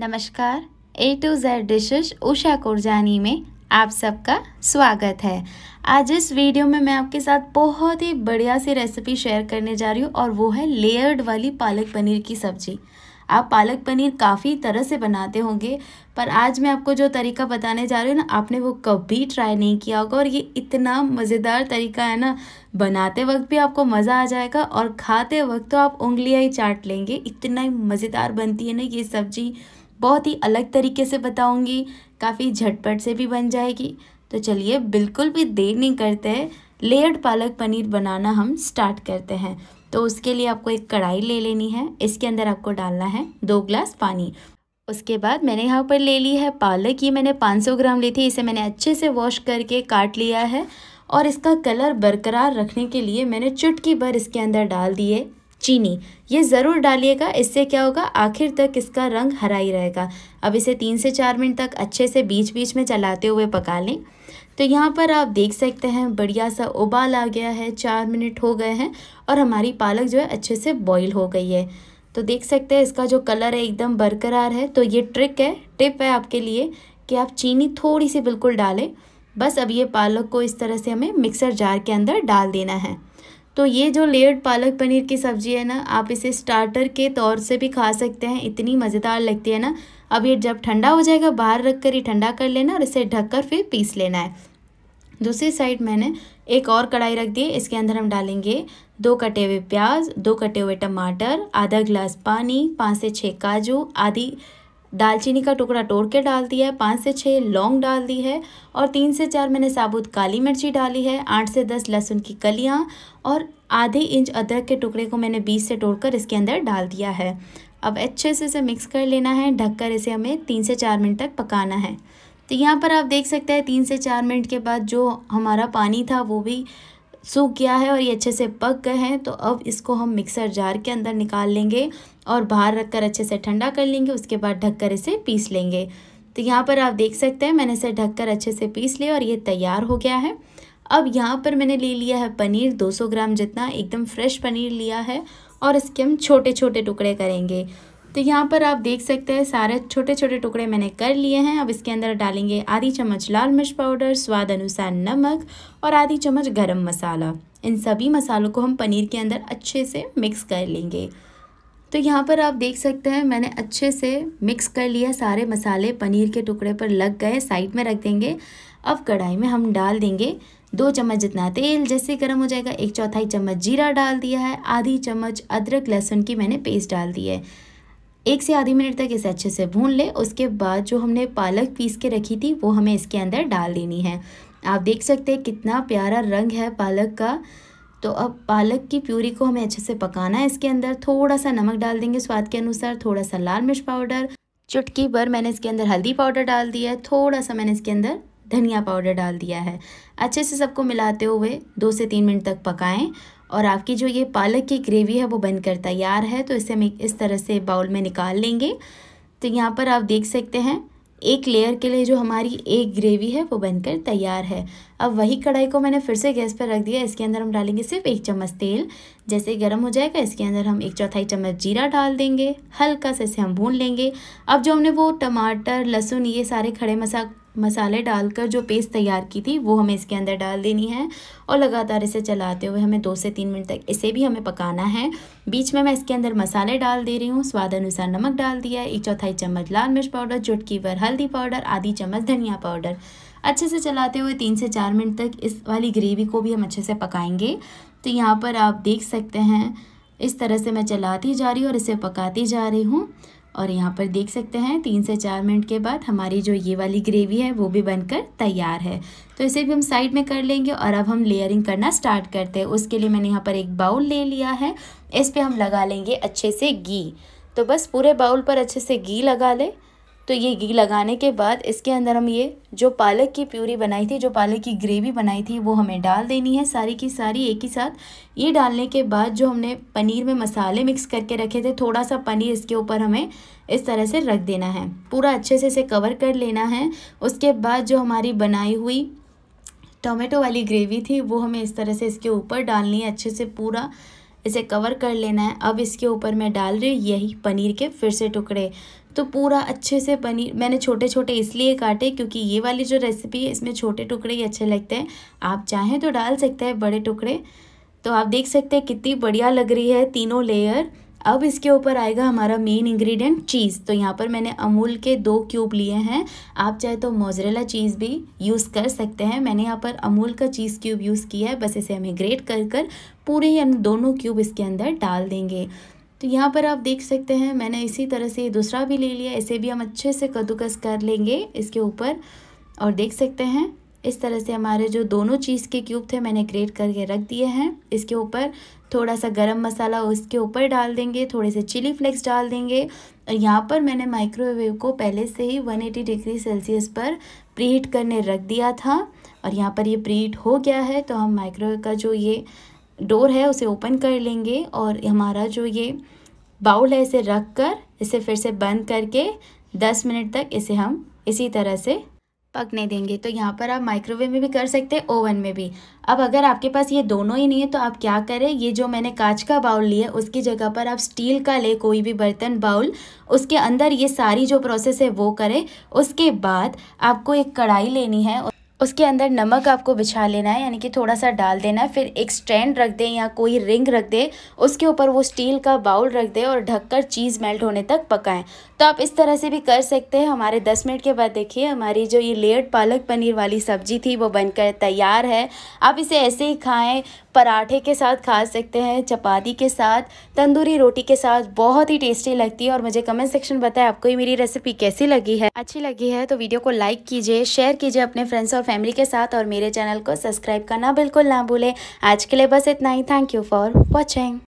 नमस्कार A to Z dishes Usha Kurjani में आप सबका स्वागत है आज इस वीडियो में मैं आपके साथ बहुत ही बढ़िया सी रेसिपी शेयर करने जा रही हूँ और वो है लेयर्ड वाली पालक पनीर की सब्ज़ी आप पालक पनीर काफ़ी तरह से बनाते होंगे पर आज मैं आपको जो तरीका बताने जा रही हूँ ना आपने वो कभी ट्राई नहीं किया होगा और ये इतना मज़ेदार तरीका है ना बनाते वक्त भी आपको मज़ा आ जाएगा और खाते वक्त तो आप उंगलियाँ ही चाट लेंगे इतना ही मज़ेदार बनती है ना ये सब्ज़ी बहुत ही अलग तरीके से बताऊंगी काफ़ी झटपट से भी बन जाएगी तो चलिए बिल्कुल भी देर नहीं करते लेयर्ड पालक पनीर बनाना हम स्टार्ट करते हैं तो उसके लिए आपको एक कढ़ाई ले लेनी है इसके अंदर आपको डालना है दो ग्लास पानी उसके बाद मैंने यहाँ पर ले ली है पालक ये मैंने 500 ग्राम ली थी इसे मैंने अच्छे से वॉश करके काट लिया है और इसका कलर बरकरार रखने के लिए मैंने चुटकी भर इसके अंदर डाल दिए चीनी ये ज़रूर डालिएगा इससे क्या होगा आखिर तक इसका रंग हरा ही रहेगा अब इसे तीन से चार मिनट तक अच्छे से बीच बीच में चलाते हुए पका लें तो यहाँ पर आप देख सकते हैं बढ़िया सा उबाल आ गया है चार मिनट हो गए हैं और हमारी पालक जो है अच्छे से बॉईल हो गई है तो देख सकते हैं इसका जो कलर है एकदम बरकरार है तो ये ट्रिक है टिप है आपके लिए कि आप चीनी थोड़ी सी बिल्कुल डालें बस अब ये पालक को इस तरह से हमें मिक्सर जार के अंदर डाल देना है तो ये जो लेयर्ड पालक पनीर की सब्ज़ी है ना आप इसे स्टार्टर के तौर से भी खा सकते हैं इतनी मज़ेदार लगती है ना अब ये जब ठंडा हो जाएगा बाहर रख कर ही ठंडा कर लेना और इसे ढककर फिर पीस लेना है दूसरी साइड मैंने एक और कढ़ाई रख दी इसके अंदर हम डालेंगे दो कटे हुए प्याज दो कटे हुए टमाटर आधा गिलास पानी पाँच से छः काजू आधी दालचीनी का टुकड़ा तोड़ के डाल दिया है पाँच से छः लौंग डाल दी है और तीन से चार मैंने साबुत काली मिर्ची डाली है आठ से दस लहसुन की कलियाँ और आधे इंच अदरक के टुकड़े को मैंने बीस से तोड़कर इसके अंदर डाल दिया है अब अच्छे से इसे मिक्स कर लेना है ढककर इसे हमें तीन से चार मिनट तक पकाना है तो यहाँ पर आप देख सकते हैं तीन से चार मिनट के बाद जो हमारा पानी था वो भी सूख गया है और ये अच्छे से पक गए हैं तो अब इसको हम मिक्सर जार के अंदर निकाल लेंगे और बाहर रख कर अच्छे से ठंडा कर लेंगे उसके बाद ढक कर इसे पीस लेंगे तो यहाँ पर आप देख सकते हैं मैंने इसे ढक कर अच्छे से पीस लिया और ये तैयार हो गया है अब यहाँ पर मैंने ले लिया है पनीर 200 ग्राम जितना एकदम फ्रेश पनीर लिया है और इसके हम छोटे छोटे टुकड़े करेंगे तो यहाँ पर आप देख सकते हैं सारे छोटे छोटे टुकड़े मैंने कर लिए हैं अब इसके अंदर डालेंगे आधी चम्मच लाल मिर्च पाउडर स्वाद अनुसार नमक और आधी चम्मच गरम मसाला इन सभी मसालों को हम पनीर के अंदर अच्छे से मिक्स कर लेंगे तो यहाँ पर आप देख सकते हैं मैंने अच्छे से मिक्स कर लिया सारे मसाले पनीर के टुकड़े पर लग गए साइड में रख देंगे अब कढ़ाई में हम डाल देंगे दो चम्मच जितना तेल जैसे गर्म हो जाएगा एक चौथाई चम्मच जीरा डाल दिया है आधी चम्मच अदरक लहसुन की मैंने पेस्ट डाल दी है एक से आधी मिनट तक इसे अच्छे से भून ले उसके बाद जो हमने पालक पीस के रखी थी वो हमें इसके अंदर डाल देनी है आप देख सकते हैं कितना प्यारा रंग है पालक का तो अब पालक की प्यूरी को हमें अच्छे से पकाना है इसके अंदर थोड़ा सा नमक डाल देंगे स्वाद के अनुसार थोड़ा सा लाल मिर्च पाउडर चुटकी भर मैंने इसके अंदर हल्दी पाउडर डाल दिया है थोड़ा सा मैंने इसके अंदर धनिया पाउडर डाल दिया है अच्छे से सबको मिलाते हुए दो से तीन मिनट तक पकाएं और आपकी जो ये पालक की ग्रेवी है वो बनकर तैयार है तो इसे हम इस तरह से बाउल में निकाल लेंगे तो यहाँ पर आप देख सकते हैं एक लेयर के लिए जो हमारी एक ग्रेवी है वो बनकर तैयार है अब वही कढ़ाई को मैंने फिर से गैस पर रख दिया इसके अंदर हम डालेंगे सिर्फ एक चम्मच तेल जैसे गर्म हो जाएगा इसके अंदर हम एक चौथाई चम्मच जीरा डाल देंगे हल्का से इसे हम भून लेंगे अब जो हमने वो टमाटर लहसुन ये सारे खड़े मसा मसाले डालकर जो पेस्ट तैयार की थी वो हमें इसके अंदर डाल देनी है और लगातार इसे चलाते हुए हमें दो से तीन मिनट तक इसे भी हमें पकाना है बीच में मैं इसके अंदर मसाले डाल दे रही हूँ स्वाद अनुसार नमक डाल दिया एक चौथाई चम्मच लाल मिर्च पाउडर चुटकी भर हल्दी पाउडर आधी चम्मच धनिया पाउडर अच्छे से चलाते हुए तीन से चार मिनट तक इस वाली ग्रेवी को भी हम अच्छे से पकाएंगे तो यहाँ पर आप देख सकते हैं इस तरह से मैं चलाती जा रही हूँ और इसे पकाती जा रही हूँ और यहाँ पर देख सकते हैं तीन से चार मिनट के बाद हमारी जो ये वाली ग्रेवी है वो भी बनकर तैयार है तो इसे भी हम साइड में कर लेंगे और अब हम लेयरिंग करना स्टार्ट करते हैं उसके लिए मैंने यहाँ पर एक बाउल ले लिया है इस पर हम लगा लेंगे अच्छे से घी तो बस पूरे बाउल पर अच्छे से घी लगा लें तो ये घी लगाने के बाद इसके अंदर हम ये जो पालक की प्यूरी बनाई थी जो पालक की ग्रेवी बनाई थी वो हमें डाल देनी है सारी की सारी एक ही साथ ये डालने के बाद जो हमने पनीर में मसाले मिक्स करके रखे थे थोड़ा सा पनीर इसके ऊपर हमें इस तरह से रख देना है पूरा अच्छे से इसे कवर कर लेना है उसके बाद जो हमारी बनाई हुई टोमेटो वाली ग्रेवी थी वो हमें इस तरह से इसके ऊपर डालनी है अच्छे से पूरा इसे कवर कर लेना है अब इसके ऊपर मैं डाल रही हूँ यही पनीर के फिर से टुकड़े तो पूरा अच्छे से पनीर मैंने छोटे छोटे इसलिए काटे क्योंकि ये वाली जो रेसिपी है इसमें छोटे टुकड़े ही अच्छे लगते हैं आप चाहें तो डाल सकते हैं बड़े टुकड़े तो आप देख सकते हैं कितनी बढ़िया लग रही है तीनों लेयर अब इसके ऊपर आएगा हमारा मेन इंग्रेडिएंट चीज़ तो यहाँ पर मैंने अमूल के दो क्यूब लिए हैं आप चाहे तो मोजरेला चीज़ भी यूज़ कर सकते हैं मैंने यहाँ पर अमूल का चीज़ क्यूब यूज़ किया है बस इसे हमें ग्रेट कर कर पूरे ही हम दोनों क्यूब इसके अंदर डाल देंगे तो यहाँ पर आप देख सकते हैं मैंने इसी तरह से दूसरा भी ले लिया इसे भी हम अच्छे से कद्दूकस कर लेंगे इसके ऊपर और देख सकते हैं इस तरह से हमारे जो दोनों चीज़ के क्यूब थे मैंने ग्रेट करके रख दिए हैं इसके ऊपर थोड़ा सा गरम मसाला उसके ऊपर डाल देंगे थोड़े से चिली फ्लेक्स डाल देंगे और यहाँ पर मैंने माइक्रोवेव को पहले से ही 180 डिग्री सेल्सियस पर प्रीहीट करने रख दिया था और यहाँ पर ये प्रीहीट हो गया है तो हम माइक्रोवेव का जो ये डोर है उसे ओपन कर लेंगे और हमारा जो ये बाउल है इसे रख कर इसे फिर से बंद करके दस मिनट तक इसे हम इसी तरह से पकने देंगे तो यहाँ पर आप माइक्रोवेव में भी कर सकते हैं ओवन में भी अब अगर आपके पास ये दोनों ही नहीं है तो आप क्या करें ये जो मैंने कांच का बाउल लिया उसकी जगह पर आप स्टील का ले कोई भी बर्तन बाउल उसके अंदर ये सारी जो प्रोसेस है वो करें उसके बाद आपको एक कढ़ाई लेनी है उसके अंदर नमक आपको बिछा लेना है यानी कि थोड़ा सा डाल देना है फिर एक स्टैंड रख दें या कोई रिंग रख दें उसके ऊपर वो स्टील का बाउल रख दें और ढककर चीज़ मेल्ट होने तक पकाएं तो आप इस तरह से भी कर सकते हैं हमारे दस मिनट के बाद देखिए हमारी जो ये लेट पालक पनीर वाली सब्जी थी वो बनकर तैयार है आप इसे ऐसे ही खाएँ पराठे के साथ खा सकते हैं चपाती के साथ तंदूरी रोटी के साथ बहुत ही टेस्टी लगती है और मुझे कमेंट सेक्शन बताएं आपको ये मेरी रेसिपी कैसी लगी है अच्छी लगी है तो वीडियो को लाइक कीजिए शेयर कीजिए अपने फ्रेंड्स और फैमिली के साथ और मेरे चैनल को सब्सक्राइब करना बिल्कुल ना भूलें आज के लिए बस इतना ही थैंक यू फॉर वॉचिंग